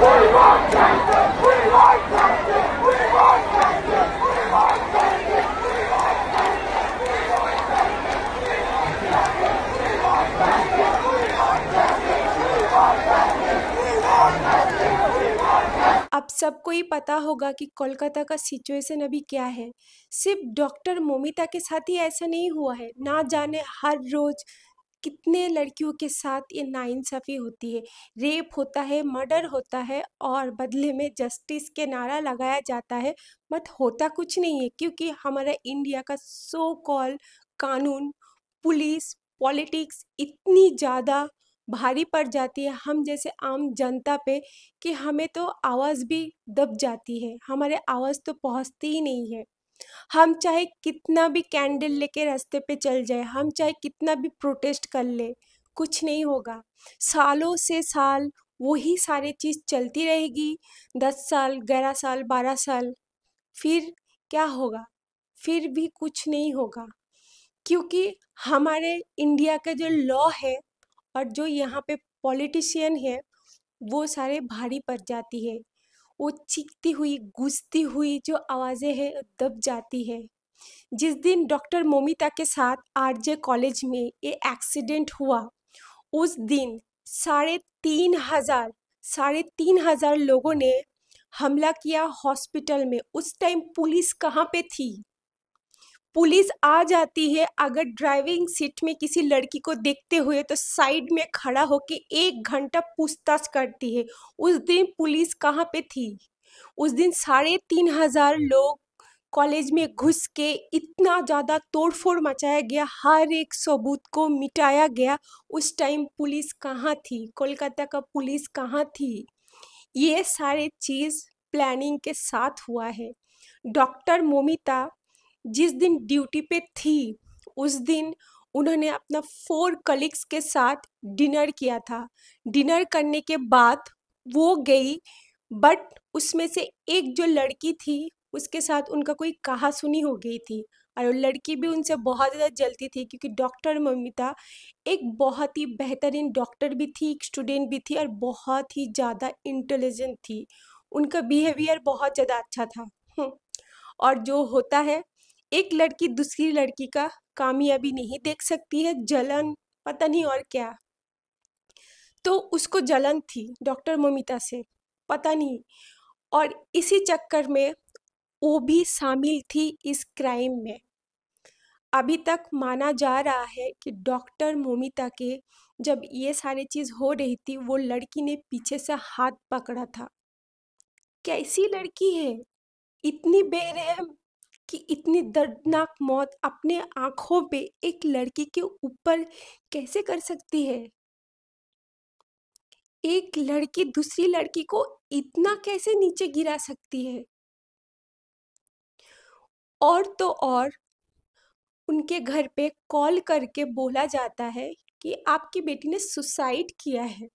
आप सबको ही पता होगा कि कोलकाता का सिचुएशन अभी क्या है सिर्फ डॉक्टर मोमिता के साथ ही ऐसा नहीं हुआ है ना जाने हर रोज़ कितने लड़कियों के साथ ये नाइंसाफ़ी होती है रेप होता है मर्डर होता है और बदले में जस्टिस के नारा लगाया जाता है बट होता कुछ नहीं है क्योंकि हमारा इंडिया का सो कॉल कानून पुलिस पॉलिटिक्स इतनी ज़्यादा भारी पड़ जाती है हम जैसे आम जनता पे कि हमें तो आवाज़ भी दब जाती है हमारे आवाज़ तो पहुँचती ही नहीं है हम चाहे कितना भी कैंडल लेके रास्ते पे चल जाए हम चाहे कितना भी प्रोटेस्ट कर ले कुछ नहीं होगा सालों से साल वही सारे चीज़ चलती रहेगी दस साल ग्यारह साल बारह साल फिर क्या होगा फिर भी कुछ नहीं होगा क्योंकि हमारे इंडिया का जो लॉ है और जो यहाँ पे पॉलिटिशियन है वो सारे भारी पड़ जाती है वो चीखती हुई गूंजती हुई जो आवाज़ें हैं दब जाती है जिस दिन डॉक्टर मोमिता के साथ आरजे कॉलेज में ये एक्सीडेंट हुआ उस दिन साढ़े तीन हज़ार साढ़े तीन हज़ार लोगों ने हमला किया हॉस्पिटल में उस टाइम पुलिस कहाँ पे थी पुलिस आ जाती है अगर ड्राइविंग सीट में किसी लड़की को देखते हुए तो साइड में खड़ा होकर एक घंटा पूछताछ करती है उस दिन पुलिस कहाँ पे थी उस दिन साढ़े तीन हजार लोग कॉलेज में घुस के इतना ज़्यादा तोड़फोड़ मचाया गया हर एक सबूत को मिटाया गया उस टाइम पुलिस कहाँ थी कोलकाता का पुलिस कहाँ थी ये सारे चीज़ प्लानिंग के साथ हुआ है डॉक्टर मोमिता जिस दिन ड्यूटी पे थी उस दिन उन्होंने अपना फोर कलीग्स के साथ डिनर किया था डिनर करने के बाद वो गई बट उसमें से एक जो लड़की थी उसके साथ उनका कोई कहा सुनी हो गई थी और लड़की भी उनसे बहुत ज़्यादा जलती थी क्योंकि डॉक्टर ममिता एक बहुत ही बेहतरीन डॉक्टर भी थी एक स्टूडेंट भी थी और बहुत ही ज़्यादा इंटेलिजेंट थी उनका बिहेवियर बहुत ज़्यादा अच्छा था हम्म, और जो होता है एक लड़की दूसरी लड़की का कामयाबी नहीं देख सकती है जलन पता नहीं और क्या तो उसको जलन थी डॉक्टर ममिता से पता नहीं और इसी चक्कर में वो भी शामिल थी इस क्राइम में अभी तक माना जा रहा है कि डॉक्टर मोमिता के जब ये सारी चीज़ हो रही थी वो लड़की ने पीछे से हाथ पकड़ा था कैसी लड़की है इतनी बेरहम कि इतनी दर्दनाक मौत अपने आंखों पे एक लड़की के ऊपर कैसे कर सकती है एक लड़की दूसरी लड़की को इतना कैसे नीचे गिरा सकती है और तो और उनके घर पे कॉल करके बोला जाता है कि आपकी बेटी ने सुसाइड किया है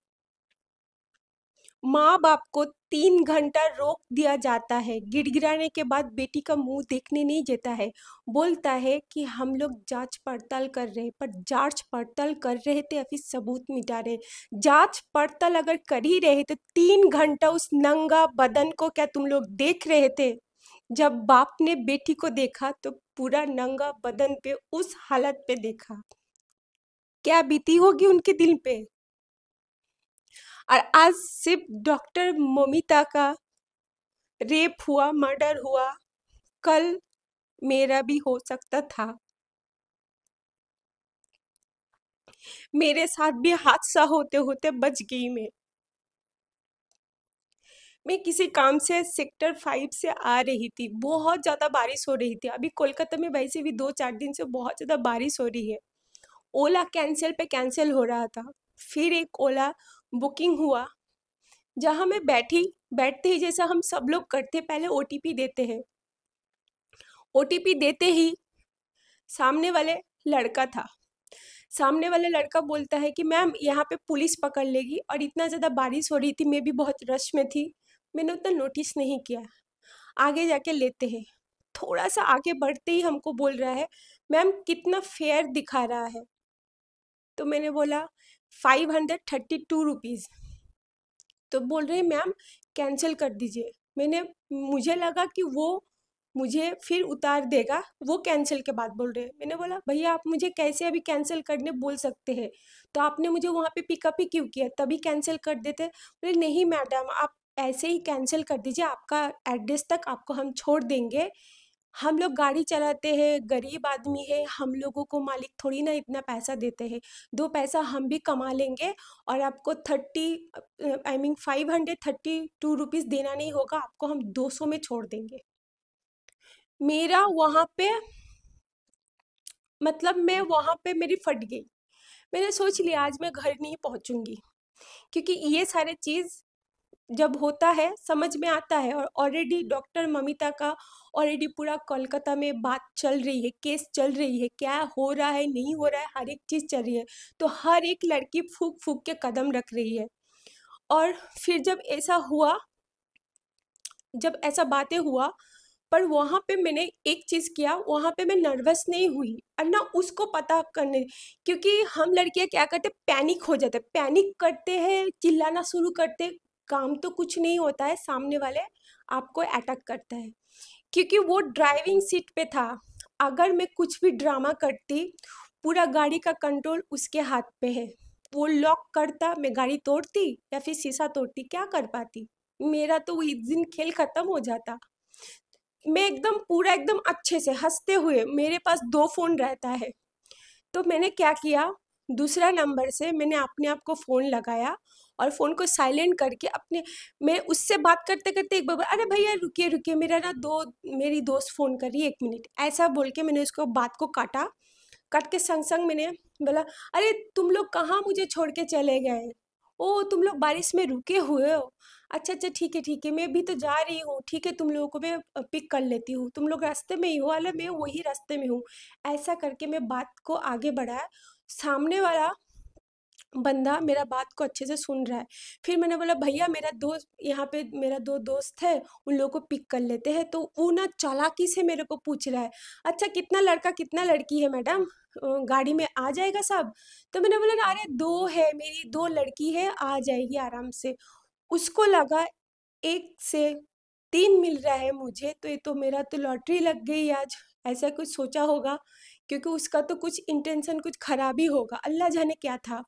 माँ बाप को तीन घंटा रोक दिया जाता है गिड़गिड़ाने के बाद बेटी का मुंह देखने नहीं देता है बोलता है कि हम लोग जांच पड़ताल कर रहे पर जांच पड़ताल कर रहे थे अभी सबूत मिटा रहे जांच पड़ताल अगर कर ही रहे तो तीन घंटा उस नंगा बदन को क्या तुम लोग देख रहे थे जब बाप ने बेटी को देखा तो पूरा नंगा बदन पे उस हालत पे देखा क्या बीती होगी उनके दिल पे और आज सिर्फ डॉक्टर ममिता का रेप हुआ मर्डर हुआ कल मेरा भी हो सकता था मेरे साथ भी हादसा होते होते बच गई मैं मैं किसी काम से सेक्टर फाइव से आ रही थी बहुत ज़्यादा बारिश हो रही थी अभी कोलकाता में वैसे भी दो चार दिन से बहुत ज़्यादा बारिश हो रही है ओला कैंसिल पे कैंसिल हो रहा था फिर एक ओला बुकिंग हुआ जहाँ मैं बैठी बैठते ही जैसा हम सब लोग करते पहले ओ देते हैं ओ देते ही सामने वाले लड़का था सामने वाला लड़का बोलता है कि मैम यहाँ पे पुलिस पकड़ लेगी और इतना ज़्यादा बारिश हो रही थी मैं भी बहुत रश में थी मैंने उतना नोटिस नहीं किया आगे जाके लेते हैं थोड़ा सा आगे बढ़ते ही हमको बोल रहा है मैम कितना फेयर दिखा रहा है तो मैंने बोला five hundred thirty two rupees तो बोल रहे मैम कैंसिल कर दीजिए मैंने मुझे लगा कि वो मुझे फिर उतार देगा वो कैंसिल के बाद बोल रहे हैं मैंने बोला भैया आप मुझे कैसे अभी कैंसिल करने बोल सकते हैं तो आपने मुझे वहाँ पे पिकअप ही क्यों किया तभी कैंसिल कर देते बोले नहीं मैडम आप ऐसे ही कैंसिल कर दीजिए आपका एड्रेस तक आपको हम छोड़ देंगे हम लोग गाड़ी चलाते हैं गरीब आदमी है हम लोगों को मालिक थोड़ी ना इतना पैसा देते हैं दो पैसा हम भी कमा लेंगे और आपको thirty I mean five hundred thirty two rupees देना नहीं होगा आपको हम दो सौ में छोड़ देंगे मेरा वहाँ पे मतलब मैं वहाँ पे मेरी फट गई मैंने सोच लिया आज मैं घर नहीं पहुँचूँगी क्योंकि ये सारे चीज़ जब होता है समझ में आता है और ऑलरेडी डॉक्टर ममिता का ऑलरेडी पूरा कोलकाता में बात चल रही है केस चल रही है क्या हो रहा है नहीं हो रहा है हर एक चीज़ चल रही है तो हर एक लड़की फूक फूक के कदम रख रही है और फिर जब ऐसा हुआ जब ऐसा बातें हुआ पर वहाँ पे मैंने एक चीज़ किया वहाँ पे मैं नर्वस नहीं हुई और ना उसको पता करने क्योंकि हम लड़कियाँ क्या करते पैनिक हो जाते पैनिक करते हैं चिल्लाना शुरू करते काम तो कुछ नहीं होता है सामने वाले आपको अटैक करता है क्योंकि वो ड्राइविंग सीट पे था अगर मैं कुछ भी ड्रामा करती पूरा गाड़ी का कंट्रोल उसके हाथ पे है वो लॉक करता मैं गाड़ी तोड़ती या फिर शीशा तोड़ती क्या कर पाती मेरा तो इस दिन खेल ख़त्म हो जाता मैं एकदम पूरा एकदम अच्छे से हंसते हुए मेरे पास दो फ़ोन रहता है तो मैंने क्या किया दूसरा नंबर से मैंने अपने आप को फ़ोन लगाया और फ़ोन को साइलेंट करके अपने मैं उससे बात करते करते एक बार अरे भैया रुकिए रुकिए मेरा ना दो मेरी दोस्त फ़ोन कर रही है एक मिनट ऐसा बोल के मैंने उसको बात को काटा कट के संग संग मैंने बोला अरे तुम लोग कहाँ मुझे छोड़ के चले गए ओ तुम लोग बारिश में रुके हुए हो अच्छा अच्छा ठीक है ठीक है मैं भी तो जा रही हूँ ठीक है तुम लोगों को मैं पिक कर लेती हूँ तुम लोग रास्ते में ही हो अल मैं वही रास्ते में हूँ ऐसा करके मैं बात को आगे बढ़ाया सामने वाला बंदा मेरा बात को अच्छे से सुन रहा है फिर मैंने बोला भैया मेरा दोस्त यहाँ पे मेरा दो दोस्त है उन लोगों को पिक कर लेते हैं तो वो ना चालाकी से मेरे को पूछ रहा है अच्छा कितना लड़का कितना लड़की है मैडम गाड़ी में आ जाएगा सब तो मैंने बोला अरे दो है मेरी दो लड़की है आ जाएगी आराम से उसको लगा एक से तीन मिल रहा है मुझे तो ये तो मेरा तो लॉटरी लग गई आज ऐसा कुछ सोचा होगा क्योंकि उसका तो कुछ इंटेंशन कुछ खराब ही होगा अल्लाह जाने क्या था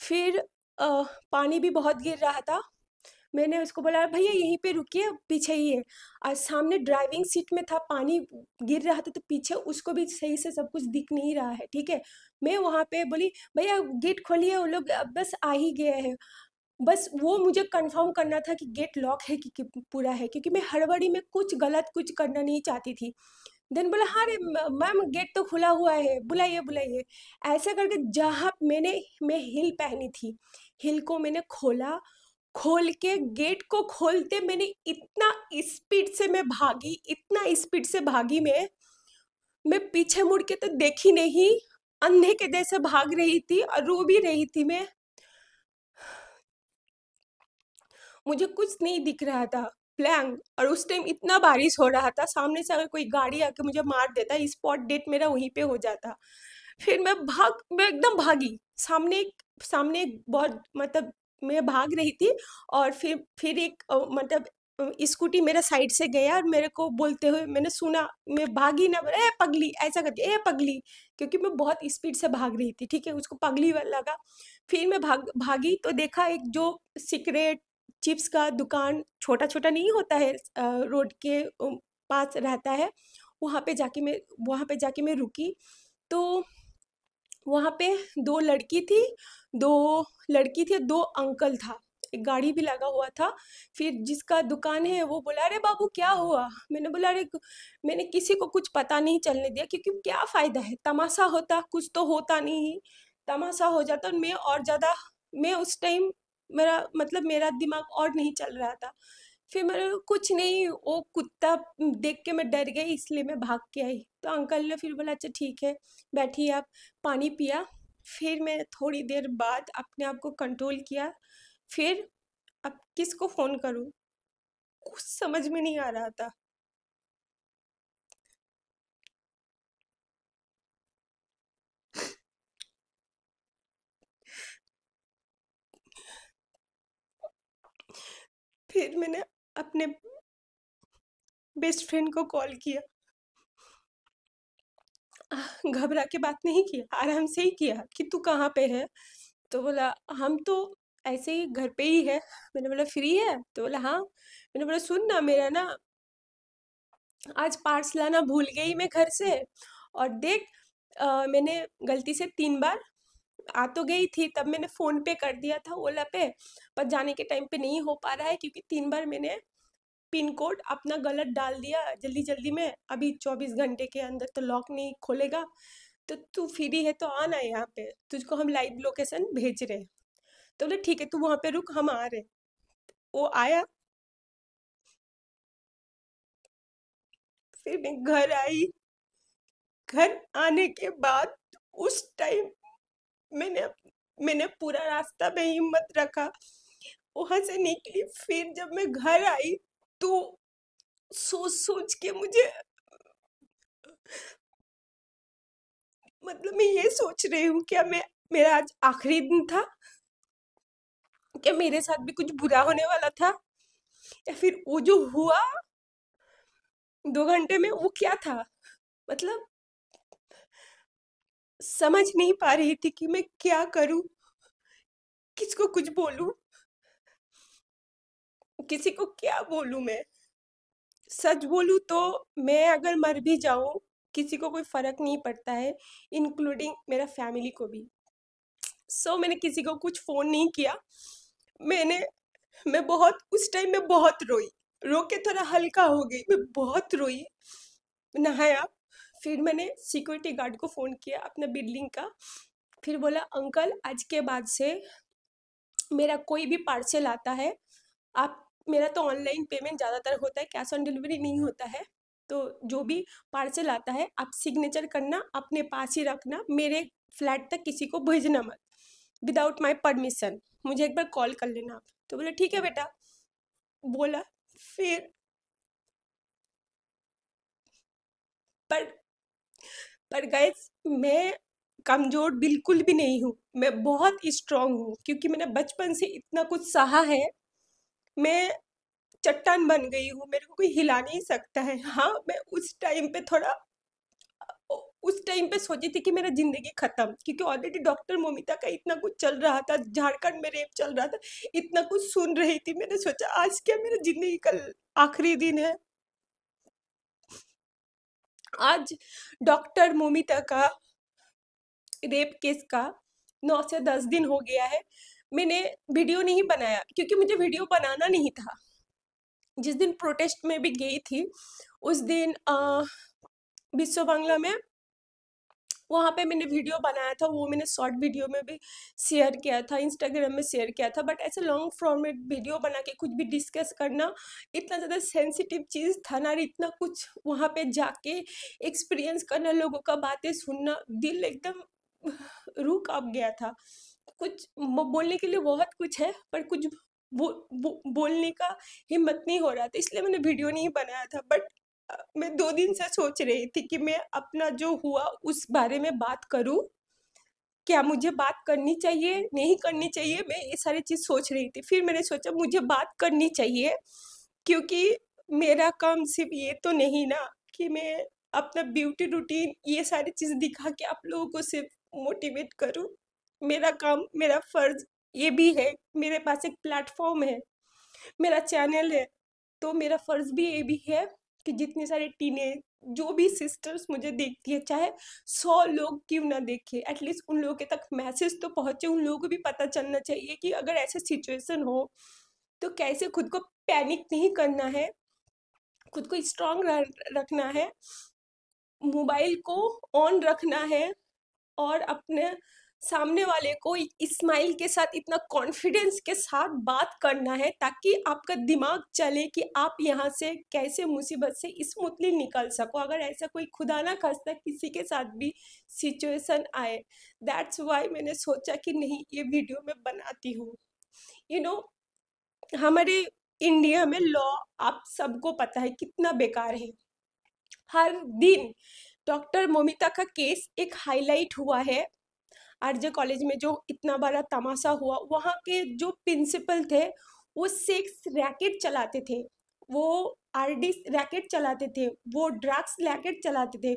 फिर आ, पानी भी बहुत गिर रहा था मैंने उसको बोला भैया यहीं पे रुकिए पीछे ही है और सामने ड्राइविंग सीट में था पानी गिर रहा था तो पीछे उसको भी सही से सब कुछ दिख नहीं रहा है ठीक है मैं वहाँ पे बोली भैया गेट खोलिए वो लोग बस आ ही गए हैं बस वो मुझे कंफर्म करना था कि गेट लॉक है कि, कि पूरा है क्योंकि मैं हड़बड़ी में कुछ गलत कुछ करना नहीं चाहती थी देन बोला हाँ मैम गेट तो खुला हुआ है बुलाइए बुलाइए ऐसा करके जहाँ मैंने मैं हिल पहनी थी हिल को मैंने खोला खोल के गेट को खोलते मैंने इतना स्पीड से मैं भागी इतना स्पीड से भागी मैं मैं पीछे मुड़ के तो देखी नहीं अंधे के जैसे भाग रही थी और रो भी रही थी मैं मुझे कुछ नहीं दिख रहा था प्लैंग और उस टाइम इतना बारिश हो रहा था सामने से अगर कोई गाड़ी आके मुझे मार देता स्पॉट डेट मेरा वहीं पे हो जाता फिर मैं भाग मैं एकदम भागी सामने सामने बहुत मतलब मैं भाग रही थी और फिर फिर एक मतलब स्कूटी मेरा साइड से गया और मेरे को बोलते हुए मैंने सुना मैं भागी ना ए पगली ऐसा करती ए पगली क्योंकि मैं बहुत स्पीड से भाग रही थी ठीक है उसको पगली लगा फिर मैं भाग भागी तो देखा एक जो सिगरेट चिप्स का दुकान छोटा छोटा नहीं होता है रोड के पास रहता है वहाँ पे जाके मैं वहाँ पे जाके मैं रुकी तो वहाँ पे दो लड़की थी दो लड़की थी दो अंकल था एक गाड़ी भी लगा हुआ था फिर जिसका दुकान है वो बोला अरे बाबू क्या हुआ मैंने बोला अरे मैंने किसी को कुछ पता नहीं चलने दिया क्योंकि क्या फ़ायदा है तमाशा होता कुछ तो होता नहीं तमाशा हो जाता और मैं और ज़्यादा मैं उस टाइम मेरा मतलब मेरा दिमाग और नहीं चल रहा था फिर मेरे कुछ नहीं वो कुत्ता देख के मैं डर गई इसलिए मैं भाग के आई तो अंकल ने फिर बोला अच्छा ठीक है बैठिए आप पानी पिया फिर मैं थोड़ी देर बाद अपने आप को कंट्रोल किया फिर अब किसको फ़ोन करूँ कुछ समझ में नहीं आ रहा था फिर मैंने अपने बेस्ट फ्रेंड को कॉल किया घबरा के बात नहीं किया आराम से ही किया कि तू कहाँ पे है तो बोला हम तो ऐसे ही घर पे ही है मैंने बोला फ्री है तो बोला हाँ मैंने बोला सुन ना मेरा ना आज पार्स लाना भूल गई मैं घर से और देख आ, मैंने गलती से तीन बार आ तो गई थी तब मैंने फ़ोन पे कर दिया था ओला पे पर जाने के टाइम पे नहीं हो पा रहा है क्योंकि तीन बार मैंने पिन कोड अपना गलत डाल दिया जल्दी जल्दी में अभी चौबीस घंटे के अंदर तो लॉक नहीं खोलेगा तो तू फ्री है तो आना है यहाँ पे तुझको हम लाइव लोकेशन भेज रहे तो बोले ठीक है तू वहाँ पे रुक हम आ रहे वो आया फिर मैं घर आई घर आने के बाद उस टाइम मैंने मैंने पूरा रास्ता में हिम्मत रखा वहां से निकली फिर जब मैं घर आई तो सोच सोच के मुझे मतलब मैं ये सोच रही हूँ क्या मैं मेरा आज आखिरी दिन था क्या मेरे साथ भी कुछ बुरा होने वाला था या फिर वो जो हुआ दो घंटे में वो क्या था मतलब समझ नहीं पा रही थी कि मैं क्या करूं किसको कुछ बोलूं किसी को क्या बोलूं मैं सच बोलूं तो मैं अगर मर भी जाऊं किसी को कोई फर्क नहीं पड़ता है इंक्लूडिंग मेरा फैमिली को भी सो so, मैंने किसी को कुछ फ़ोन नहीं किया मैंने मैं बहुत उस टाइम में बहुत रोई रो के थोड़ा हल्का हो गई मैं बहुत रोई नहाया फिर मैंने सिक्योरिटी गार्ड को फ़ोन किया अपने बिल्डिंग का फिर बोला अंकल आज के बाद से मेरा कोई भी पार्सल आता है आप मेरा तो ऑनलाइन पेमेंट ज़्यादातर होता है कैश ऑन डिलीवरी नहीं होता है तो जो भी पार्सल आता है आप सिग्नेचर करना अपने पास ही रखना मेरे फ्लैट तक किसी को भेजना मत विदाउट माई परमिशन मुझे एक बार कॉल कर लेना आप तो बोला ठीक है बेटा बोला फिर पर पर गैस मैं कमज़ोर बिल्कुल भी नहीं हूँ मैं बहुत स्ट्रांग हूँ क्योंकि मैंने बचपन से इतना कुछ सहा है मैं चट्टान बन गई हूँ मेरे को कोई हिला नहीं सकता है हाँ मैं उस टाइम पे थोड़ा उस टाइम पे सोची थी कि मेरा ज़िंदगी ख़त्म क्योंकि ऑलरेडी डॉक्टर मोमिता का इतना कुछ चल रहा था झारखंड में रेप चल रहा था इतना कुछ सुन रही थी मैंने सोचा आज क्या मेरा ज़िंदगी का आखिरी दिन है आज डॉक्टर मोमिता का रेप केस का नौ से दस दिन हो गया है मैंने वीडियो नहीं बनाया क्योंकि मुझे वीडियो बनाना नहीं था जिस दिन प्रोटेस्ट में भी गई थी उस दिन विश्व बांग्ला में वहाँ पे मैंने वीडियो बनाया था वो मैंने शॉर्ट वीडियो में भी शेयर किया था इंस्टाग्राम में शेयर किया था बट ऐसे लॉन्ग फॉर्मेट वीडियो बना के कुछ भी डिस्कस करना इतना ज़्यादा सेंसिटिव चीज़ था ना इतना कुछ वहाँ पे जाके एक्सपीरियंस करना लोगों का बातें सुनना दिल एकदम रुक अब गया था कुछ बोलने के लिए बहुत कुछ है पर कुछ बो, बो, बोलने का हिम्मत नहीं हो रहा था इसलिए मैंने वीडियो नहीं बनाया था बट मैं दो दिन से सोच रही थी कि मैं अपना जो हुआ उस बारे में बात करूं क्या मुझे बात करनी चाहिए नहीं करनी चाहिए मैं ये सारी चीज़ सोच रही थी फिर मैंने सोचा मुझे बात करनी चाहिए क्योंकि मेरा काम सिर्फ ये तो नहीं ना कि मैं अपना ब्यूटी रूटीन ये सारी चीज़ दिखा के आप लोगों को सिर्फ मोटिवेट करूं मेरा काम मेरा फ़र्ज ये भी है मेरे पास एक प्लेटफॉर्म है मेरा चैनल है तो मेरा फ़र्ज़ भी ये भी है कि जितने सारे टीने जो भी सिस्टर्स मुझे देखती है चाहे सौ लोग क्यों ना देखे एटलीस्ट उन लोगों के तक मैसेज तो पहुंचे उन लोगों को भी पता चलना चाहिए कि अगर ऐसे सिचुएशन हो तो कैसे खुद को पैनिक नहीं करना है खुद को स्ट्रांग रखना है मोबाइल को ऑन रखना है और अपने सामने वाले को स्माइल के साथ इतना कॉन्फिडेंस के साथ बात करना है ताकि आपका दिमाग चले कि आप यहाँ से कैसे मुसीबत से स्मूथली निकल सको अगर ऐसा कोई खुदा ना खास्ता किसी के साथ भी सिचुएशन आए दैट्स वाई मैंने सोचा कि नहीं ये वीडियो मैं बनाती हूँ यू नो हमारे इंडिया में लॉ आप सबको पता है कितना बेकार है हर दिन डॉक्टर मोमिता का केस एक हाईलाइट हुआ है आरजे कॉलेज में जो इतना बड़ा तमाशा हुआ वहाँ के जो प्रिंसिपल थे वो सेक्स रैकेट चलाते थे वो डी रैकेट चलाते थे वो ड्रग्स रैकेट चलाते थे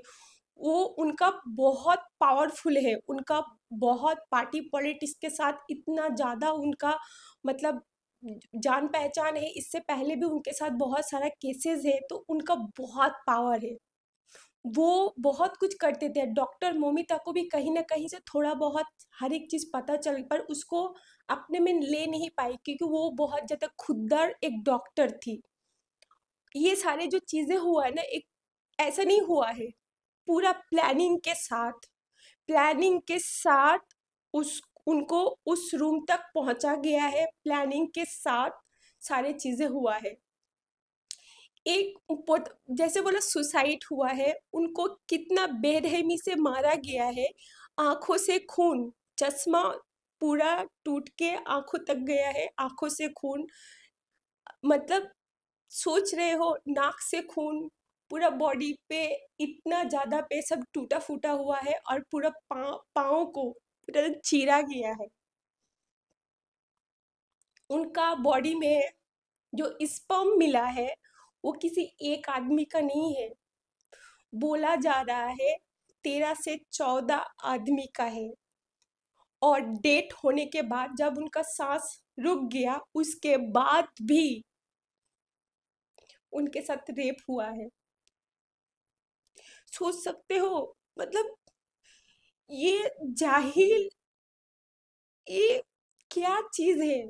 वो उनका बहुत पावरफुल है उनका बहुत पार्टी पॉलिटिक्स के साथ इतना ज़्यादा उनका मतलब जान पहचान है इससे पहले भी उनके साथ बहुत सारा केसेस है तो उनका बहुत पावर है वो बहुत कुछ करते थे डॉक्टर मोमिता को भी कहीं ना कहीं से थोड़ा बहुत हर एक चीज़ पता चल पर उसको अपने में ले नहीं पाई क्योंकि वो बहुत ज़्यादा खुददार एक डॉक्टर थी ये सारे जो चीज़ें हुआ है ना एक ऐसा नहीं हुआ है पूरा प्लानिंग के साथ प्लानिंग के साथ उस उनको उस रूम तक पहुंचा गया है प्लानिंग के साथ सारे चीज़ें हुआ है एक जैसे बोला सुसाइड हुआ है उनको कितना बेरहमी से मारा गया है आंखों से खून चश्मा पूरा टूट के आंखों तक गया है आंखों से खून मतलब सोच रहे हो नाक से खून पूरा बॉडी पे इतना ज़्यादा पे सब टूटा फूटा हुआ है और पूरा पाँव पाँव को पूरा चीरा गया है उनका बॉडी में जो स्पम मिला है वो किसी एक आदमी का नहीं है बोला जा रहा है तेरह से चौदह आदमी का है और डेट होने के बाद जब उनका सांस रुक गया उसके बाद भी उनके साथ रेप हुआ है सोच सकते हो मतलब ये जाहिल ये क्या चीज है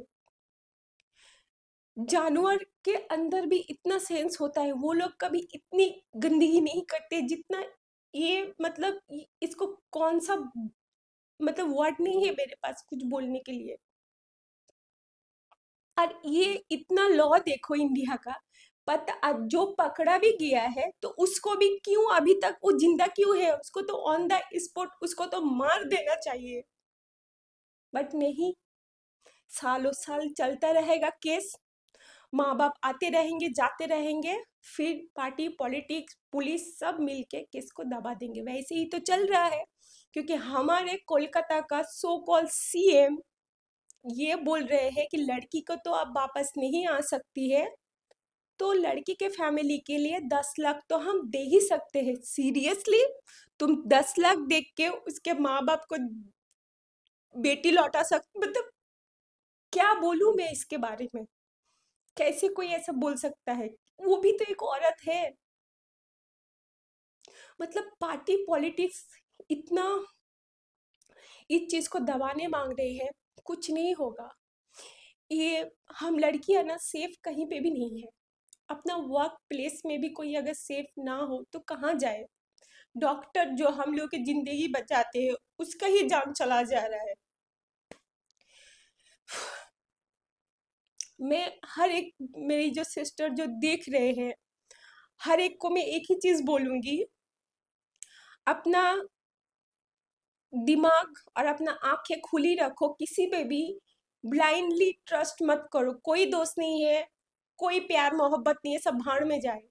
जानवर के अंदर भी इतना सेंस होता है वो लोग कभी इतनी गंदगी नहीं करते जितना ये मतलब इसको कौन सा मतलब वर्ड नहीं है मेरे पास कुछ बोलने के लिए और ये इतना लॉ देखो इंडिया का पता जो पकड़ा भी गया है तो उसको भी क्यों अभी तक वो जिंदा क्यों है उसको तो ऑन द स्पॉट उसको तो मार देना चाहिए बट नहीं सालों साल चलता रहेगा केस माँ बाप आते रहेंगे जाते रहेंगे फिर पार्टी पॉलिटिक्स पुलिस सब मिलके किसको दबा देंगे वैसे ही तो चल रहा है क्योंकि हमारे कोलकाता का सो कॉल सीएम ये बोल रहे हैं कि लड़की को तो अब वापस नहीं आ सकती है तो लड़की के फैमिली के लिए दस लाख तो हम दे ही सकते हैं सीरियसली तुम दस लाख देख के उसके माँ बाप को बेटी लौटा सकते मतलब क्या बोलूँ मैं इसके बारे में कैसे कोई ऐसा बोल सकता है वो भी तो एक औरत है मतलब पार्टी पॉलिटिक्स इतना इस चीज को दबाने मांग रही है कुछ नहीं होगा ये हम लड़कियां ना सेफ कहीं पे भी नहीं है अपना वर्क प्लेस में भी कोई अगर सेफ ना हो तो कहाँ जाए डॉक्टर जो हम लोग की जिंदगी बचाते हैं उसका ही जान चला जा रहा है मैं हर एक मेरी जो सिस्टर जो देख रहे हैं हर एक को मैं एक ही चीज़ बोलूंगी अपना दिमाग और अपना आंखें खुली रखो किसी पे भी ब्लाइंडली ट्रस्ट मत करो कोई दोस्त नहीं है कोई प्यार मोहब्बत नहीं है सब भाड़ में जाए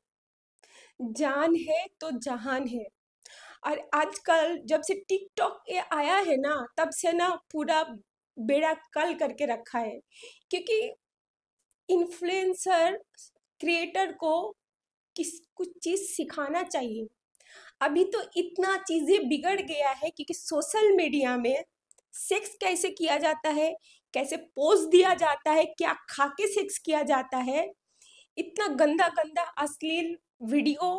जान है तो जहान है और आजकल जब से टिकटॉक ये आया है ना तब से ना पूरा बेड़ा कल करके रखा है क्योंकि इन्फ्लुएंसर क्रिएटर को किस कुछ चीज़ सिखाना चाहिए अभी तो इतना चीज़ें बिगड़ गया है क्योंकि सोशल मीडिया में सेक्स कैसे किया जाता है कैसे पोज दिया जाता है क्या खा के सेक्स किया जाता है इतना गंदा गंदा अश्लील वीडियो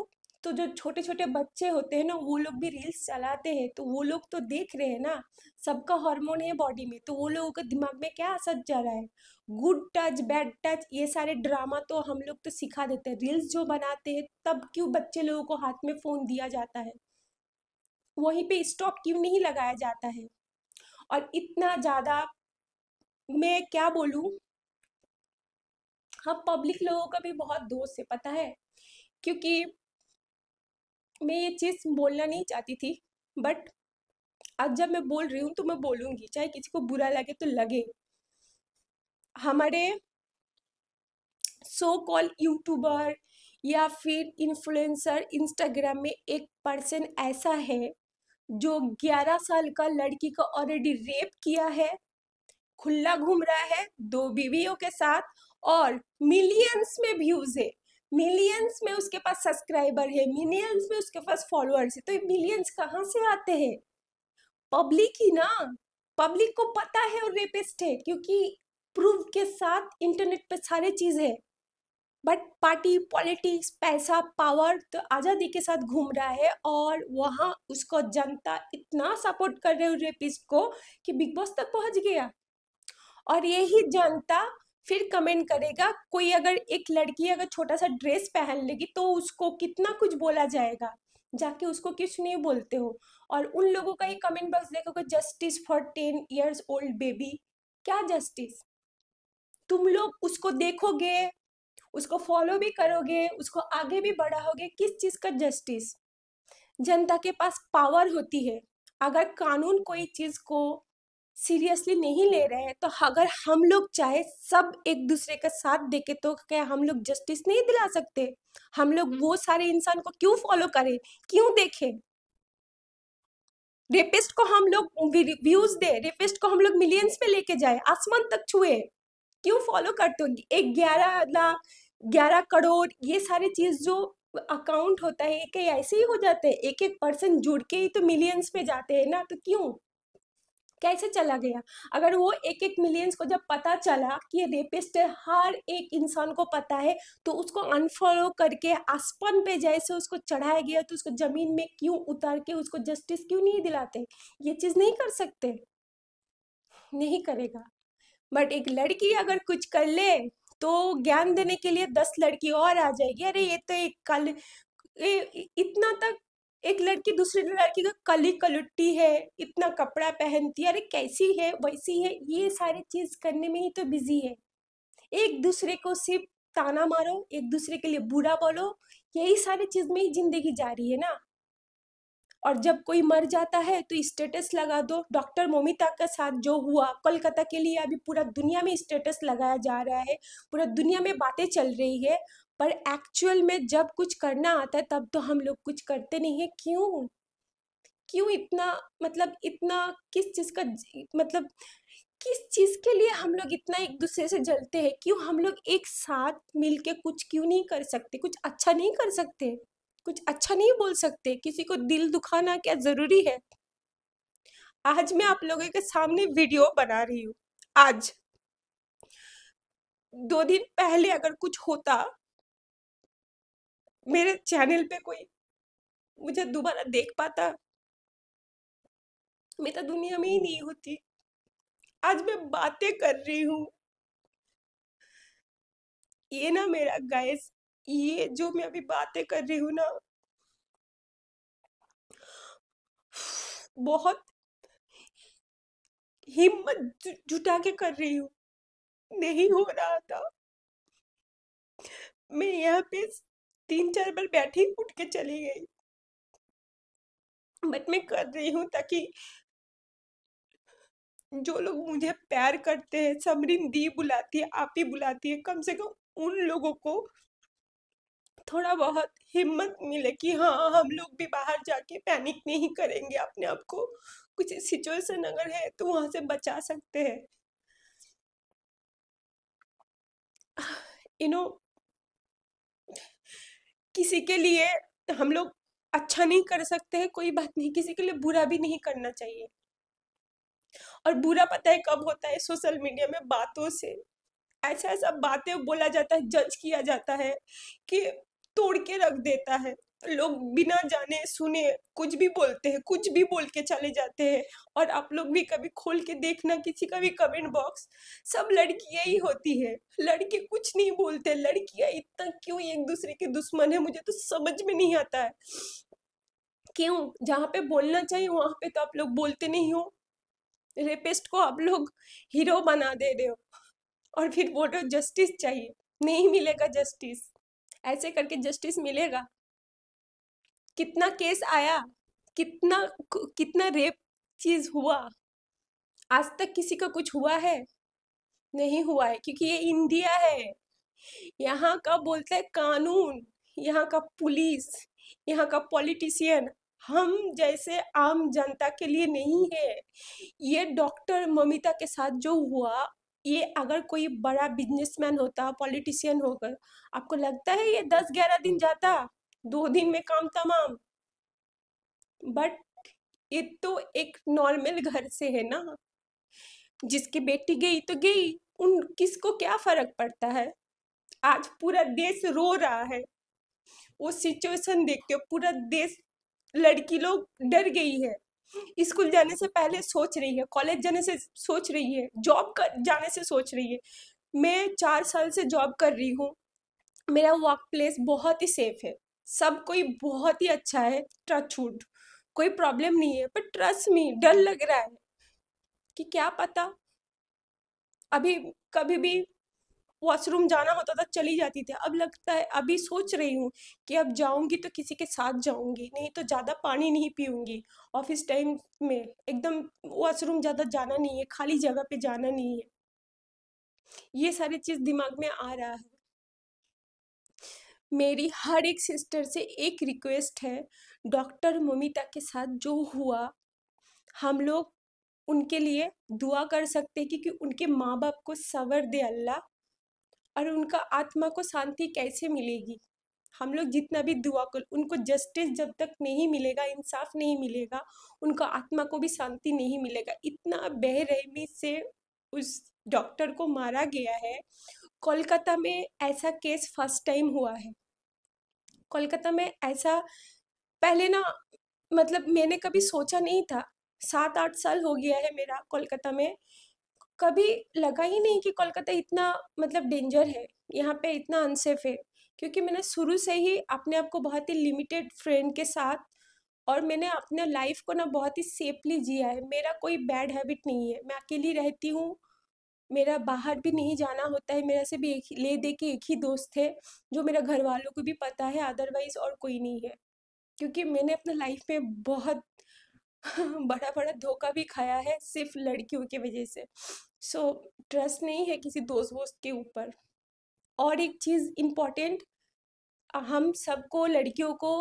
तो जो छोटे छोटे बच्चे होते हैं ना वो लोग भी रील्स चलाते हैं तो वो लोग तो देख रहे हैं ना सबका हार्मोन है बॉडी में तो वो लोगों के दिमाग में क्या असर जा रहा है गुड टच बैड टच ये सारे ड्रामा तो हम लोग तो सिखा देते हैं रील्स जो बनाते हैं तब क्यों बच्चे लोगों को हाथ में फ़ोन दिया जाता है वहीं पे स्टॉप क्यों नहीं लगाया जाता है और इतना ज़्यादा मैं क्या बोलूँ हम पब्लिक लोगों का भी बहुत दोस्त है पता है क्योंकि मैं ये चीज़ बोलना नहीं चाहती थी बट आज जब मैं बोल रही हूँ तो मैं बोलूँगी चाहे किसी को बुरा लगे तो लगे हमारे सो कॉल यूट्यूबर या फिर इन्फ्लुएंसर इंस्टाग्राम में एक पर्सन ऐसा है जो 11 साल का लड़की का ऑलरेडी रेप किया है खुला घूम रहा है दो बीवियों के साथ और मिलियंस में व्यूज है मिलियंस में उसके पास सब्सक्राइबर है मिलियंस में उसके पास फॉलोअर्स है तो ये मिलियंस कहाँ से आते हैं पब्लिक ही ना पब्लिक को पता है और रेपिस्ट है क्योंकि प्रूफ के साथ इंटरनेट पे सारे चीज है बट पार्टी पॉलिटिक्स पैसा पावर तो आज़ादी के साथ घूम रहा है और वहाँ उसको जनता इतना सपोर्ट कर रहे हो रेपिस्ट को कि बिग बॉस तक पहुँच गया और यही जनता फिर कमेंट करेगा कोई अगर एक लड़की अगर छोटा सा ड्रेस पहन लेगी तो उसको कितना कुछ बोला जाएगा जाके उसको कुछ नहीं बोलते हो और उन लोगों का ही कमेंट बॉक्स देखोगे justice for ten years old baby क्या जस्टिस तुम लोग उसको देखोगे उसको फॉलो भी करोगे उसको आगे भी बढ़ाओगे किस चीज़ का जस्टिस जनता के पास पावर होती है अगर कानून कोई चीज़ को सीरियसली नहीं ले रहे हैं तो अगर हम लोग चाहे सब एक दूसरे का साथ देके तो क्या हम लोग जस्टिस नहीं दिला सकते हम लोग हम्म। वो सारे इंसान को क्यों फॉलो करें क्यों देखें रेपिस्ट को हम लोग व्यूज दे रेपिस्ट को हम लोग मिलियंस में लेके जाए आसमान तक छुए क्यों फॉलो करते हो एक ग्यारह लाख ग्यारह करोड़ ये सारे चीज जो अकाउंट होता है एक ऐसे ही हो जाते हैं एक एक पर्सन जुड़ के ही तो मिलियंस पे जाते हैं ना तो क्यों कैसे चला गया अगर वो एक एक मिलियंस को जब पता चला कि ये रेपिस्ट है हर एक इंसान को पता है तो उसको अनफॉलो करके आसपन पे जैसे उसको चढ़ाया गया तो उसको ज़मीन में क्यों उतार के उसको जस्टिस क्यों नहीं दिलाते ये चीज़ नहीं कर सकते नहीं करेगा बट एक लड़की अगर कुछ कर ले तो ज्ञान देने के लिए दस लड़की और आ जाएगी अरे ये तो एक कल ए, इतना तक एक लड़की दूसरी लड़की का कली कलुट्टी है इतना कपड़ा पहनती है अरे कैसी है वैसी है ये सारी चीज करने में ही तो बिजी है एक दूसरे को सिर्फ ताना मारो एक दूसरे के लिए बुरा बोलो यही सारी चीज में ही जिंदगी जा रही है ना और जब कोई मर जाता है तो स्टेटस लगा दो डॉक्टर मोमिता के साथ जो हुआ कोलकाता के लिए अभी पूरा दुनिया में स्टेटस लगाया जा रहा है पूरा दुनिया में बातें चल रही है पर एक्चुअल में जब कुछ करना आता है तब तो हम लोग कुछ करते नहीं है क्यों क्यों इतना मतलब इतना किस चीज़ का मतलब किस चीज़ के लिए हम लोग इतना एक दूसरे से जलते हैं क्यों हम लोग एक साथ मिल कुछ क्यों नहीं कर सकते कुछ अच्छा नहीं कर सकते कुछ अच्छा नहीं बोल सकते किसी को दिल दुखाना क्या ज़रूरी है आज मैं आप लोगों के सामने वीडियो बना रही हूँ आज दो दिन पहले अगर कुछ होता मेरे चैनल पे कोई मुझे दोबारा देख पाता मैं तो दुनिया में ही नहीं होती आज मैं बातें कर रही हूँ ये ना मेरा गैस ये जो मैं अभी बातें कर रही हूँ ना बहुत हिम्मत जुटा के कर रही हूँ नहीं हो रहा था मैं यहाँ पे तीन चार बार बैठी उठ के चली गई बट मैं कर रही हूँ ताकि जो लोग मुझे प्यार करते हैं समरीन दी बुलाती है आप ही बुलाती है कम से कम उन लोगों को थोड़ा बहुत हिम्मत मिले कि हाँ हम लोग भी बाहर जाके पैनिक नहीं करेंगे अपने आप को कुछ सिचुएशन अगर है तो वहां से बचा सकते हैं यू नो किसी के लिए हम लोग अच्छा नहीं कर सकते हैं कोई बात नहीं किसी के लिए बुरा भी नहीं करना चाहिए और बुरा पता है कब होता है सोशल मीडिया में बातों से ऐसा ऐसा बातें बोला जाता है जज किया जाता है कि तोड़ के रख देता है लोग बिना जाने सुने कुछ भी बोलते हैं कुछ भी बोल के चले जाते हैं और आप लोग भी कभी खोल के देखना किसी का भी कमेंट बॉक्स सब लड़कियां ही होती है लड़के कुछ नहीं बोलते लड़कियां इतना क्यों एक दूसरे के दुश्मन है मुझे तो समझ में नहीं आता है क्यों जहाँ पे बोलना चाहिए वहां पे तो आप लोग बोलते नहीं हो रेपिस्ट को आप लोग हीरो बना दे रहे हो और फिर बोल रहे हो जस्टिस चाहिए नहीं मिलेगा जस्टिस ऐसे करके जस्टिस मिलेगा कितना केस आया कितना कितना रेप चीज हुआ आज तक किसी का कुछ हुआ है नहीं हुआ है क्योंकि ये इंडिया है यहाँ का बोलते है कानून यहाँ का पुलिस यहाँ का पॉलिटिशियन हम जैसे आम जनता के लिए नहीं है ये डॉक्टर ममिता के साथ जो हुआ ये अगर कोई बड़ा बिजनेसमैन होता पॉलिटिशियन होकर आपको लगता है ये दस ग्यारह दिन जाता दो दिन में काम तमाम बट ये तो एक नॉर्मल घर से है ना जिसकी बेटी गई तो गई उन किसको क्या फर्क पड़ता है आज पूरा देश रो रहा है वो सिचुएशन देख के पूरा देश लड़की लोग डर गई है स्कूल जाने से पहले सोच रही है कॉलेज जाने से सोच रही है जॉब कर जाने से सोच रही है मैं चार साल से जॉब कर रही हूँ मेरा वर्क प्लेस बहुत ही सेफ है सब कोई बहुत ही अच्छा है ट्रस्ट छूट कोई प्रॉब्लम नहीं है पर ट्रस्ट में डर हम्म। लग रहा है कि क्या पता अभी कभी भी वॉशरूम जाना होता था चली जाती थी अब लगता है अभी सोच रही हूँ कि अब जाऊँगी तो किसी के साथ जाऊँगी नहीं तो ज़्यादा पानी नहीं पीऊँगी ऑफिस टाइम में एकदम वॉशरूम ज़्यादा जाना नहीं है खाली जगह पे जाना नहीं है ये सारी चीज़ दिमाग में आ रहा है मेरी हर एक सिस्टर से एक रिक्वेस्ट है डॉक्टर ममिता के साथ जो हुआ हम लोग उनके लिए दुआ कर सकते हैं क्योंकि उनके माँ बाप को सवर दे अल्लाह और उनका आत्मा को शांति कैसे मिलेगी हम लोग जितना भी दुआ कर उनको जस्टिस जब तक नहीं मिलेगा इंसाफ नहीं मिलेगा उनका आत्मा को भी शांति नहीं मिलेगा इतना बेरहमी से उस डॉक्टर को मारा गया है कोलकाता में ऐसा केस फर्स्ट टाइम हुआ है कोलकाता में ऐसा पहले ना मतलब मैंने कभी सोचा नहीं था सात आठ साल हो गया है मेरा कोलकाता में कभी लगा ही नहीं कि कोलकाता इतना मतलब डेंजर है यहाँ पे इतना अनसेफ है क्योंकि मैंने शुरू से ही अपने आप को बहुत ही लिमिटेड फ्रेंड के साथ और मैंने अपने लाइफ को ना बहुत ही सेफली जिया है मेरा कोई बैड हैबिट नहीं है मैं अकेली रहती हूँ मेरा बाहर भी नहीं जाना होता है मेरा से भी एक ले दे के एक ही दोस्त है जो मेरा घर वालों को भी पता है अदरवाइज़ और कोई नहीं है क्योंकि मैंने अपना लाइफ में बहुत बड़ा बड़ा धोखा भी खाया है सिर्फ लड़कियों की वजह से सो so, ट्रस्ट नहीं है किसी दोस्त वोस्त के ऊपर और एक चीज़ इम्पॉर्टेंट हम सबको लड़कियों को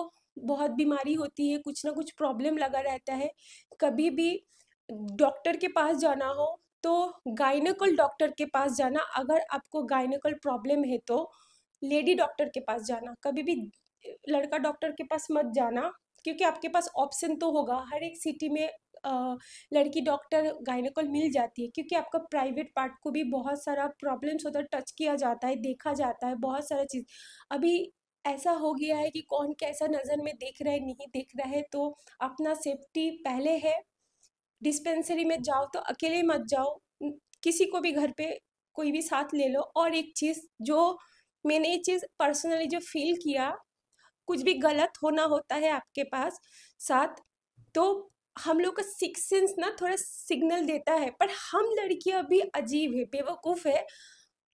बहुत बीमारी होती है कुछ ना कुछ प्रॉब्लम लगा रहता है कभी भी डॉक्टर के पास जाना हो तो गाइनोकल डॉक्टर के पास जाना अगर आपको गाइनोकल प्रॉब्लम है तो लेडी डॉक्टर के पास जाना कभी भी लड़का डॉक्टर के पास मत जाना क्योंकि आपके पास ऑप्शन तो होगा हर एक सिटी में आ, लड़की डॉक्टर गायनेकोल मिल जाती है क्योंकि आपका प्राइवेट पार्ट को भी बहुत सारा प्रॉब्लम्स होता है टच किया जाता है देखा जाता है बहुत सारा चीज़ अभी ऐसा हो गया है कि कौन कैसा नज़र में देख रहा है नहीं देख रहा है तो अपना सेफ्टी पहले है डिस्पेंसरी में जाओ तो अकेले मत जाओ किसी को भी घर पे कोई भी साथ ले लो और एक चीज़ जो मैंने ये चीज़ पर्सनली जो फील किया कुछ भी गलत होना होता है आपके पास साथ तो हम लोग का सिक्स सेंस ना थोड़ा सिग्नल देता है पर हम लड़कियां भी अजीब है बेवकूफ़ है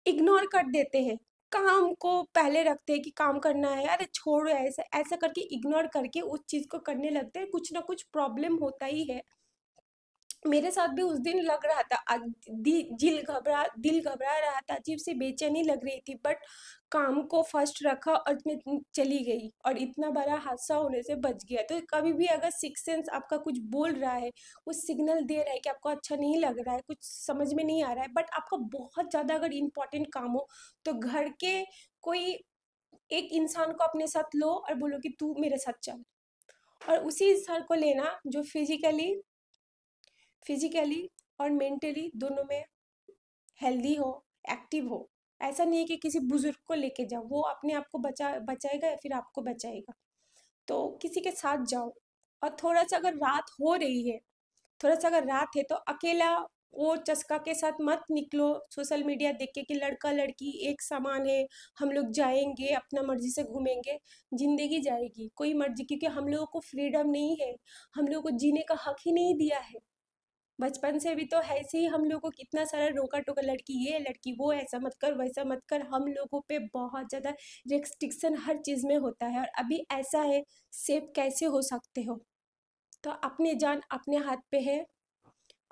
इग्नोर कर देते हैं काम को पहले रखते हैं कि काम करना है अरे छोड़ो ऐसा ऐसा करके इग्नोर करके उस चीज़ को करने लगते हैं कुछ ना कुछ प्रॉब्लम होता ही है मेरे साथ भी उस दिन लग रहा था दिल घबरा दिल घबरा रहा था अजीब से बेचैनी लग रही थी बट काम को फर्स्ट रखा और मैं चली गई और इतना बड़ा हादसा होने से बच गया तो कभी भी अगर सिक्स सेंस आपका कुछ बोल रहा है कुछ सिग्नल दे रहा है कि आपको अच्छा नहीं लग रहा है कुछ समझ में नहीं आ रहा है बट आपका बहुत ज़्यादा अगर इम्पोर्टेंट काम हो तो घर के कोई एक इंसान को अपने साथ लो और बोलो कि तू मेरे साथ चल और उसी इंसान को लेना जो फिजिकली फिजिकली और मेंटली दोनों में हेल्दी हो एक्टिव हो ऐसा नहीं है कि किसी बुजुर्ग को लेके जाओ वो अपने आप को बचा बचाएगा या फिर आपको बचाएगा तो किसी के साथ जाओ और थोड़ा सा अगर रात हो रही है थोड़ा सा अगर रात है तो अकेला वो चस्का के साथ मत निकलो सोशल मीडिया देख के कि लड़का लड़की एक समान है हम लोग जाएंगे अपना मर्जी से घूमेंगे ज़िंदगी जाएगी कोई मर्जी क्योंकि हम लोगों को फ्रीडम नहीं है हम लोगों को जीने का हक ही नहीं दिया है बचपन से भी तो ऐसे ही हम लोगों को कितना सारा रोका टोका लड़की ये लड़की वो ऐसा मत कर वैसा मत कर हम लोगों पे बहुत ज़्यादा रिस्ट्रिक्शन हर चीज़ में होता है और अभी ऐसा है सेफ कैसे हो सकते हो तो अपनी जान अपने हाथ पे है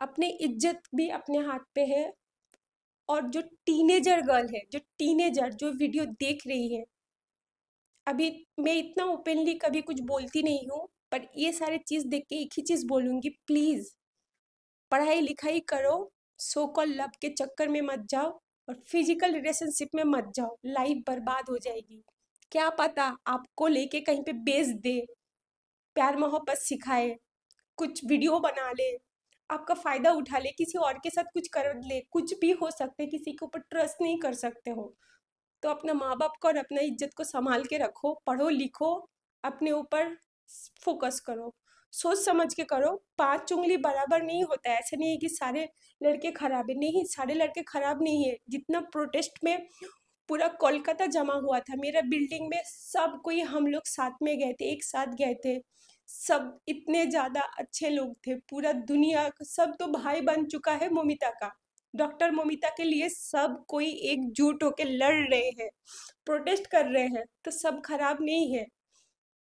अपनी इज्जत भी अपने हाथ पे है और जो टीनेजर गर्ल है जो टीनेजर जो वीडियो देख रही है अभी मैं इतना ओपनली कभी कुछ बोलती नहीं हूँ पर ये सारे चीज़ देख के एक ही चीज़ बोलूँगी प्लीज़ पढ़ाई लिखाई करो सो कॉल लव के चक्कर में मत जाओ और फिजिकल रिलेशनशिप में मत जाओ लाइफ बर्बाद हो जाएगी क्या पता आपको लेके कहीं पे बेच दे प्यार मोहब्बत सिखाए कुछ वीडियो बना ले आपका फ़ायदा उठा ले किसी और के साथ कुछ कर ले कुछ भी हो सकते किसी के ऊपर ट्रस्ट नहीं कर सकते हो तो अपना माँ बाप को और अपना इज्जत को संभाल के रखो पढ़ो लिखो अपने ऊपर फोकस करो सोच समझ के करो पांच उंगली बराबर नहीं होता है ऐसा नहीं है कि सारे लड़के खराब है नहीं सारे लड़के खराब नहीं है जितना प्रोटेस्ट में पूरा कोलकाता जमा हुआ था मेरा बिल्डिंग में सब कोई हम लोग साथ में गए थे एक साथ गए थे सब इतने ज़्यादा अच्छे लोग थे पूरा दुनिया सब तो भाई बन चुका है मोमिता का डॉक्टर मोमिता के लिए सब कोई एकजुट होकर लड़ रहे हैं प्रोटेस्ट कर रहे हैं तो सब खराब नहीं है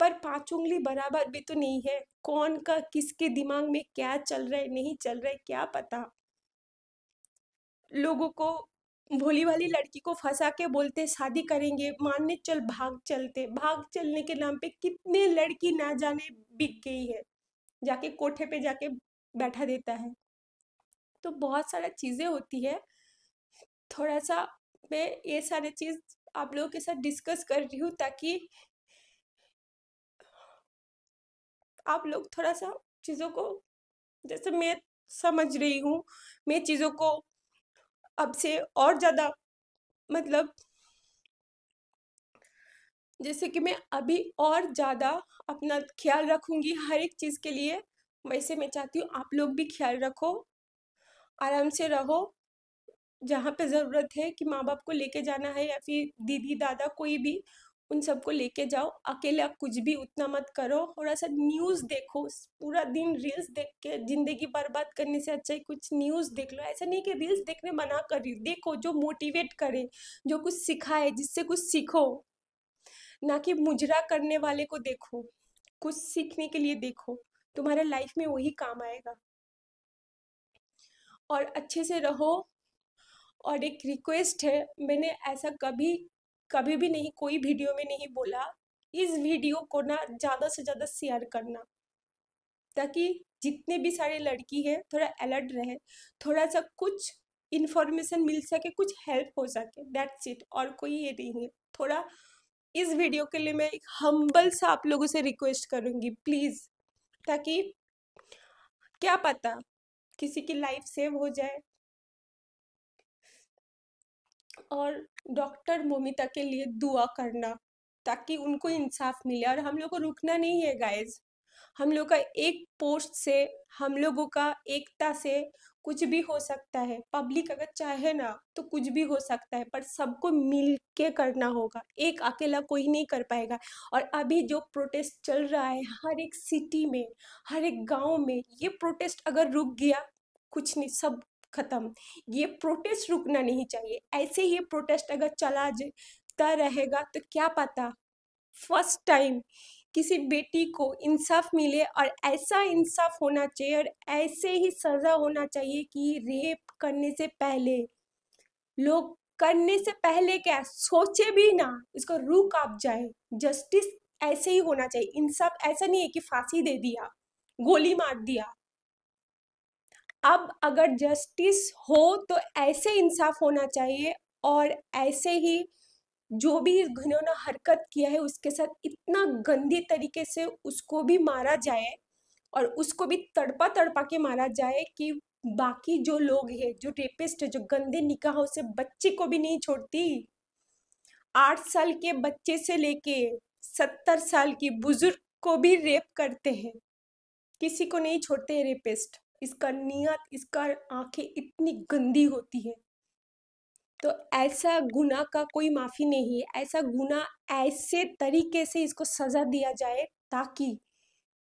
पर पांच उंगली बराबर भी तो नहीं है कौन का किसके दिमाग में क्या चल रहा है नहीं चल रहा है क्या पता लोगों को भोली वाली लड़की को फंसा के बोलते शादी करेंगे मानने चल भाग चलते भाग चलने के नाम पे कितने लड़की ना जाने बिक गई है जाके कोठे पे जाके बैठा देता है तो बहुत सारा चीज़ें होती है थोड़ा सा मैं ये सारे चीज़ आप लोगों के साथ डिस्कस कर रही हूँ ताकि आप लोग थोड़ा सा चीज़ों को जैसे मैं समझ रही हूँ मैं चीज़ों को अब से और ज़्यादा मतलब जैसे कि मैं अभी और ज़्यादा अपना ख्याल रखूँगी हर एक चीज़ के लिए वैसे मैं चाहती हूँ आप लोग भी ख्याल रखो आराम से रहो जहाँ पे ज़रूरत है कि माँ बाप को लेके जाना है या फिर दीदी दादा कोई भी उन सबको लेके जाओ अकेले आप कुछ भी उतना मत करो थोड़ा सा न्यूज़ देखो पूरा दिन रील्स देख के ज़िंदगी बर्बाद करने से अच्छा ही कुछ न्यूज़ देख लो ऐसा नहीं कि रील्स देखने मना कर रही देखो जो मोटिवेट करे जो कुछ सिखाए जिससे कुछ सीखो ना कि मुजरा करने वाले को देखो कुछ सीखने के लिए देखो तुम्हारे लाइफ में वही काम आएगा और अच्छे से रहो और एक रिक्वेस्ट है मैंने ऐसा कभी कभी भी नहीं कोई वीडियो में नहीं बोला इस वीडियो को ना ज़्यादा से ज़्यादा शेयर करना ताकि जितने भी सारे लड़की हैं थोड़ा अलर्ट रहे थोड़ा सा कुछ इन्फॉर्मेशन मिल सके कुछ हेल्प हो सके दैट्स इट और कोई ये नहीं है थोड़ा इस वीडियो के लिए मैं एक हम्बल सा आप लोगों से रिक्वेस्ट करूँगी प्लीज़ ताकि क्या पता किसी की लाइफ सेव हो जाए और डॉक्टर मोमिता के लिए दुआ करना ताकि उनको इंसाफ मिले और हम लोग को रुकना नहीं है गाइज हम लोग का एक पोस्ट से हम लोगों का एकता से कुछ भी हो सकता है पब्लिक अगर चाहे ना तो कुछ भी हो सकता है पर सबको मिल के करना होगा एक अकेला कोई नहीं कर पाएगा और अभी जो प्रोटेस्ट चल रहा है हर एक सिटी में हर एक गांव में ये प्रोटेस्ट अगर रुक गया कुछ नहीं सब ख़त्म ये प्रोटेस्ट रुकना नहीं चाहिए ऐसे ये प्रोटेस्ट अगर चला जाता रहेगा तो क्या पता फर्स्ट टाइम किसी बेटी को इंसाफ मिले और ऐसा इंसाफ होना चाहिए और ऐसे ही सज़ा होना चाहिए कि रेप करने से पहले लोग करने से पहले क्या सोचे भी ना इसको रुक आप जाए जस्टिस ऐसे ही होना चाहिए इंसाफ ऐसा नहीं है कि फांसी दे दिया गोली मार दिया अब अगर जस्टिस हो तो ऐसे इंसाफ होना चाहिए और ऐसे ही जो भी इस घिनौना हरकत किया है उसके साथ इतना गंदी तरीके से उसको भी मारा जाए और उसको भी तड़पा तड़पा के मारा जाए कि बाकी जो लोग हैं जो रेपिस्ट है जो गंदे निकाह उसे बच्चे को भी नहीं छोड़ती आठ साल के बच्चे से लेके सत्तर साल की बुजुर्ग को भी रेप करते हैं किसी को नहीं छोड़ते है रेपिस्ट इसका नियत इसका आंखें इतनी गंदी होती है तो ऐसा गुना का कोई माफ़ी नहीं है ऐसा गुना ऐसे तरीके से इसको सज़ा दिया जाए ताकि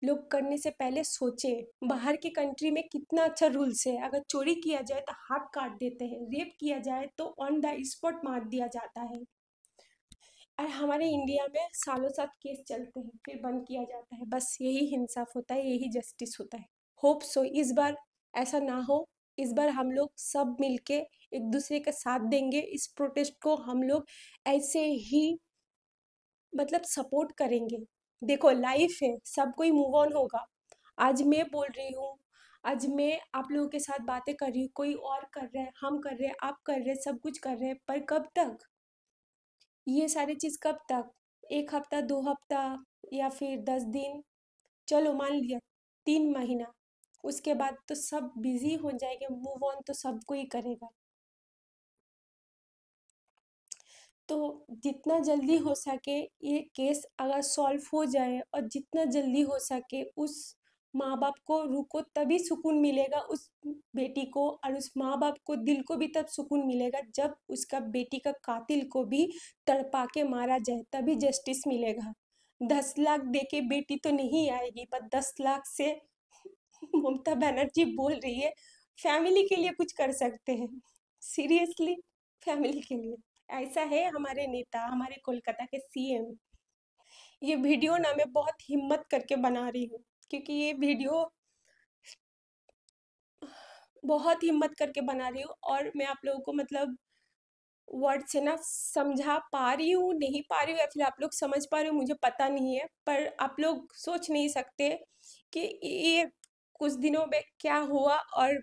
लोग करने से पहले सोचे बाहर के कंट्री में कितना अच्छा रूल्स है अगर चोरी किया जाए तो हाथ काट देते हैं रेप किया जाए तो ऑन द स्पॉट मार दिया जाता है और हमारे इंडिया में सालों साल केस चलते हैं फिर बंद किया जाता है बस यही इंसाफ होता है यही जस्टिस होता है होप सो इस बार ऐसा ना हो इस बार हम लोग सब मिलके एक दूसरे का साथ देंगे इस प्रोटेस्ट को हम लोग ऐसे ही मतलब सपोर्ट करेंगे देखो लाइफ है सब कोई मूव ऑन होगा आज मैं बोल रही हूँ आज मैं आप लोगों के साथ बातें कर रही हूँ कोई और कर रहे है हम कर रहे हैं आप कर रहे हैं सब कुछ कर रहे हैं पर कब तक ये सारी चीज़ कब तक एक हफ्ता दो हफ्ता या फिर दस दिन चलो मान लिया तीन महीना उसके बाद तो सब बिजी हो जाएंगे मूव ऑन तो सबको ही करेगा तो जितना जल्दी हो सके ये केस अगर सॉल्व हो जाए और जितना जल्दी हो सके उस माँ बाप को रुको तभी सुकून मिलेगा उस बेटी को और उस माँ बाप को दिल को भी तब सुकून मिलेगा जब उसका बेटी का कातिल को भी तड़पा के मारा जाए तभी जस्टिस मिलेगा दस लाख दे के बेटी तो नहीं आएगी पर दस लाख से ममता बनर्जी बोल रही है फैमिली के लिए कुछ कर सकते हैं सीरियसली फैमिली के लिए ऐसा है हमारे नेता हमारे कोलकाता के सीएम ये वीडियो ना मैं बहुत हिम्मत करके बना रही हूँ क्योंकि ये वीडियो बहुत हिम्मत करके बना रही हूँ और मैं आप लोगों को मतलब वर्ड से ना समझा पा रही हूँ नहीं पा रही हूँ या फिर आप लोग समझ पा रहे हो मुझे पता नहीं है पर आप लोग सोच नहीं सकते कि ये कुछ दिनों में क्या हुआ और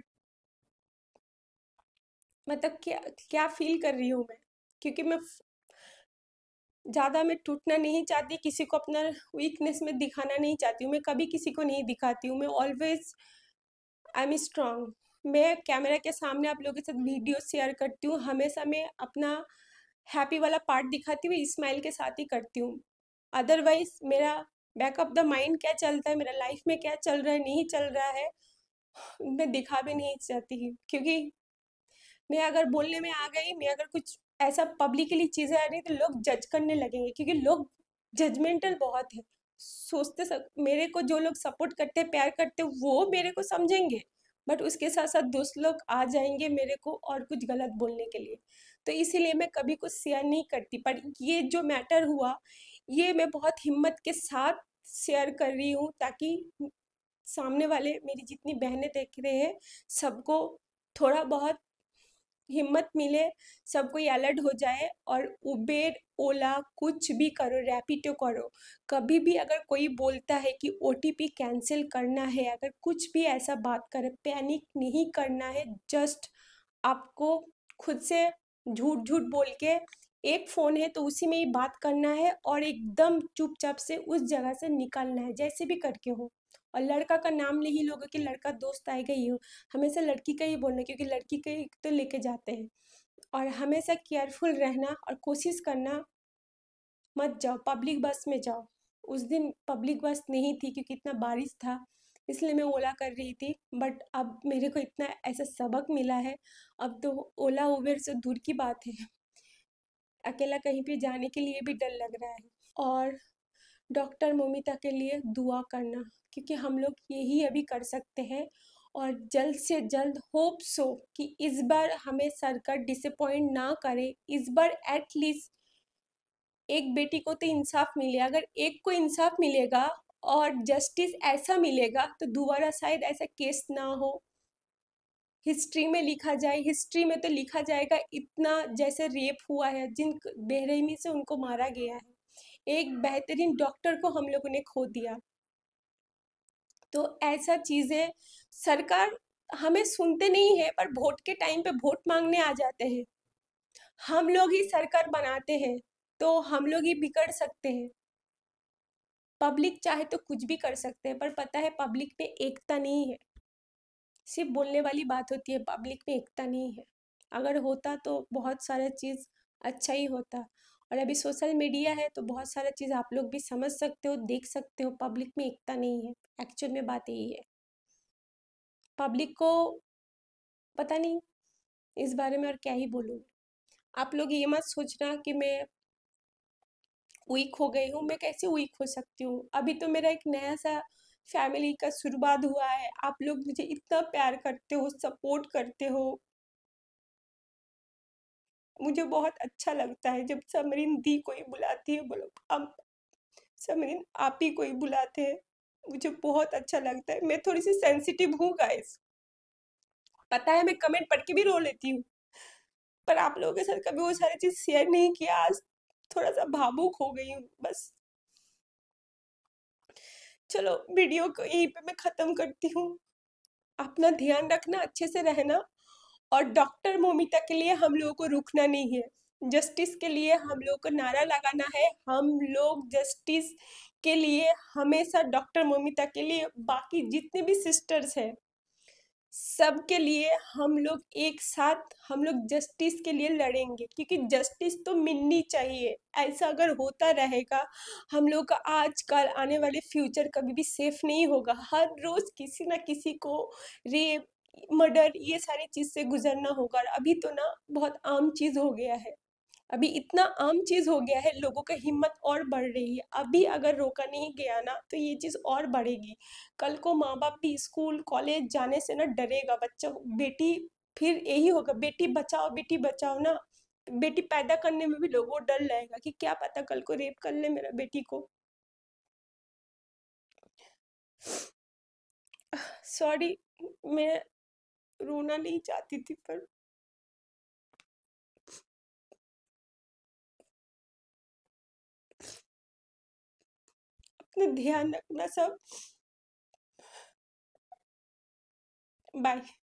मतलब क्या क्या फील कर रही हूँ मैं क्योंकि मैं ज़्यादा मैं टूटना नहीं चाहती किसी को अपना वीकनेस में दिखाना नहीं चाहती हूँ मैं कभी किसी को नहीं दिखाती हूँ मैं ऑलवेज आई एम स्ट्रांग मैं कैमरा के सामने आप लोगों के साथ वीडियो शेयर करती हूँ हमेशा मैं अपना हैप्पी वाला पार्ट दिखाती हूँ स्माइल के साथ ही करती हूँ अदरवाइज मेरा बैक ऑफ द माइंड क्या चलता है मेरा लाइफ में क्या चल रहा है नहीं चल रहा है मैं दिखा भी नहीं चाहती क्योंकि मैं अगर बोलने में आ गई मैं अगर कुछ ऐसा पब्लिकली चीज़ें आ रही तो लोग जज करने लगेंगे क्योंकि लोग जजमेंटल बहुत है सोचते सक, मेरे को जो लोग सपोर्ट करते प्यार करते वो मेरे को समझेंगे बट उसके साथ साथ दोस्त लोग आ जाएंगे मेरे को और कुछ गलत बोलने के लिए तो इसीलिए मैं कभी कुछ शेयर नहीं करती पर ये जो मैटर हुआ ये मैं बहुत हिम्मत के साथ शेयर कर रही हूँ ताकि सामने वाले मेरी जितनी बहनें देख रहे हैं सबको थोड़ा बहुत हिम्मत मिले सबको ये अलर्ट हो जाए और उबेर ओला कुछ भी करो रैपिडो करो कभी भी अगर कोई बोलता है कि ओ कैंसिल करना है अगर कुछ भी ऐसा बात करे पैनिक नहीं करना है जस्ट आपको खुद से झूठ झूठ बोल के एक फ़ोन है तो उसी में ही बात करना है और एकदम चुपचाप से उस जगह से निकलना है जैसे भी करके हो और लड़का का नाम नहीं लोगे कि लड़का दोस्त आएगा ही हो हमेशा लड़की का ही बोलना क्योंकि लड़की का ही तो लेके जाते हैं और हमेशा केयरफुल रहना और कोशिश करना मत जाओ पब्लिक बस में जाओ उस दिन पब्लिक बस नहीं थी क्योंकि इतना बारिश था इसलिए मैं ओला कर रही थी बट अब मेरे को इतना ऐसा सबक मिला है अब तो ओला उबेर से दूर की बात है अकेला कहीं पे जाने के लिए भी डर लग रहा है और डॉक्टर मोमिता के लिए दुआ करना क्योंकि हम लोग यही अभी कर सकते हैं और जल्द से जल्द होप सो कि इस बार हमें सरकार डिसअपॉइंट ना करे इस बार एटलीस्ट एक बेटी को तो इंसाफ मिले अगर एक को इंसाफ मिलेगा और जस्टिस ऐसा मिलेगा तो दोबारा शायद ऐसा केस ना हो हिस्ट्री में लिखा जाए हिस्ट्री में तो लिखा जाएगा इतना जैसे रेप हुआ है जिन बेरहमी से उनको मारा गया है एक बेहतरीन डॉक्टर को हम लोगों ने खो दिया तो ऐसा चीज़ें सरकार हमें सुनते नहीं है पर वोट के टाइम पे वोट मांगने आ जाते हैं हम लोग ही सरकार बनाते हैं तो हम लोग ही बिगड़ सकते हैं पब्लिक चाहे तो कुछ भी कर सकते हैं पर पता है पब्लिक में एकता नहीं है सिर्फ बोलने वाली बात होती है पब्लिक में एकता नहीं है अगर होता तो बहुत सारा चीज़ अच्छा ही होता और अभी सोशल मीडिया है तो बहुत सारा चीज़ आप लोग भी समझ सकते हो देख सकते हो पब्लिक में एकता नहीं है एक्चुअल में बात यही है पब्लिक को पता नहीं इस बारे में और क्या ही बोलूँ आप लोग ये मत सोचना कि मैं वीक हो गई हूँ मैं कैसे वीक हो सकती हूँ अभी तो मेरा एक नया सा फैमिली का शुरुआत हुआ है आप लोग मुझे इतना प्यार करते हो सपोर्ट करते हो मुझे बहुत अच्छा लगता है जब समरीन दी कोई बुलाती है बोलो अब समरीन आप ही कोई बुलाते हैं मुझे बहुत अच्छा लगता है मैं थोड़ी सी सेंसिटिव हूँ गाइस पता है मैं कमेंट पढ़ के भी रो लेती हूँ पर आप लोगों के साथ कभी वो सारी चीज़ शेयर नहीं किया आज थोड़ा सा भावुक हो गई हूँ बस चलो वीडियो को यहीं पे मैं ख़त्म करती हूँ अपना ध्यान रखना अच्छे से रहना और डॉक्टर मोमिता के लिए हम लोगों को रुकना नहीं है जस्टिस के लिए हम लोगों को नारा लगाना है हम लोग जस्टिस के लिए हमेशा डॉक्टर मोमिता के लिए बाकी जितने भी सिस्टर्स हैं सबके लिए हम लोग एक साथ हम लोग जस्टिस के लिए लड़ेंगे क्योंकि जस्टिस तो मिलनी चाहिए ऐसा अगर होता रहेगा हम लोग का आज कल आने वाले फ्यूचर कभी भी सेफ नहीं होगा हर रोज़ किसी ना किसी को रेप मर्डर ये सारी चीज़ से गुजरना होगा और अभी तो ना बहुत आम चीज़ हो गया है अभी इतना आम चीज़ हो गया है लोगों का हिम्मत और बढ़ रही है अभी अगर रोका नहीं गया ना तो ये चीज़ और बढ़ेगी कल को माँ बाप भी स्कूल कॉलेज जाने से ना डरेगा बच्चा बेटी फिर यही होगा बेटी बचाओ बेटी बचाओ ना बेटी पैदा करने में भी लोगों को डर लगेगा कि क्या पता कल को रेप कर ले मेरा बेटी को सॉरी मैं रोना नहीं चाहती थी पर अपना ध्यान रखना सब बाय